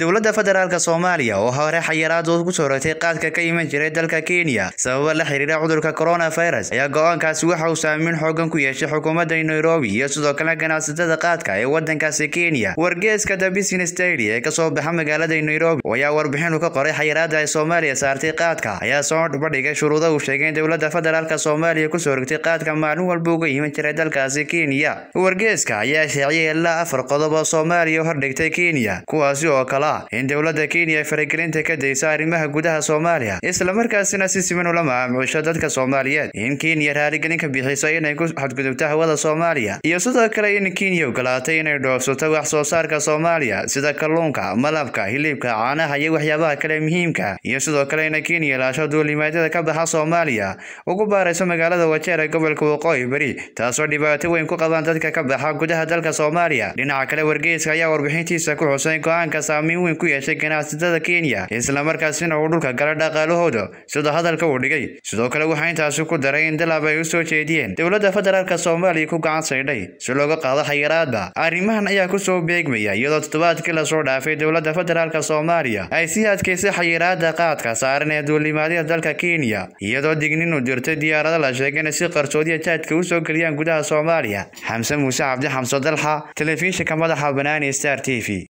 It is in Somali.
dowladda federaalka soomaaliya oo hore xayiraad ku soo rogtay qaadka ka iman jiray dalka kenya sababa la xiriira cudurka coronavirus ayaa go-aankaasi waxa uu saameyn xoogan ku yeeshay xukuumadda nairobi iyo sidoo kale ganacsatada qaadka ee wadankaasi kenya wargeeska the business daily ee kasoo baxa magaalada nairobi ayaa warbixin u ka qoray xayiraada ay soomaaliya saartay qaadka ayaa soo dhbadhigay shuruuda uu sheegay in dowladda federaalk soomaaliya kusoo rogtay qaadka maalin walba uga iman jiray dalkaasi kenya wargeeska ayaa sheeciyay ilaa afar qodob oo soomaaliya hordhigtay kenya kuwaasi oo kala ah in dowladda kenya ay faragelinta ka daysa arrimaha gudaha soomaaliya islamarkaasina si siman ula macaamicisho dadka soomaaliyeed in kenya raaligelinka bixiso inay ku xadgudubto hawada soomaaliya iyo sidoo kale in kenya ogolaatay inay dhoofsato wax soo saarka soomaaliya sida kalluunka malabka hilibka caanaha iyo waxyaabaha kale muhiimka ah. iyo sidoo kale ina kenya ilaasho duulimaadyada ka baxa soomaaliya ugu baarayso magaalada wajeer ee gobolka waqooyi beri taasoo dhibaato weyn ku qabaan dadka ka baxa gudaha dalka soomaaliya dhinaca kale wargeyska ayaa warbixintiisa ku xusay go-aanka saamiin saameyn weyn ku yeeshay ganacsatada kenya islamarkaasina uu dhulka gala dhaqaalahooda sida hadalka uu dhigay sidoo kale waxaa intaasi ku daray in dalab ay u soo jeediyeen dowladda federaalka soomaaliya ku gacan saydhay si looga qaado xayiraadba arrimahan ayaa ku soo beegmaya iyadoo toddobaadkii lasoo dhaafay dowladda federaalk soomaaliya ay sii adkaysay xayiraada qaadka saaran ee duulimaadyada dalka kenya iyadoo dignin u dirtay diyaarado la sheegay inay si qarsoodiya jaadka u soo geliyaan gudaha soomaaliya xamse muuse cabdi xamso dalxa telefishinka madaxa banaani star t v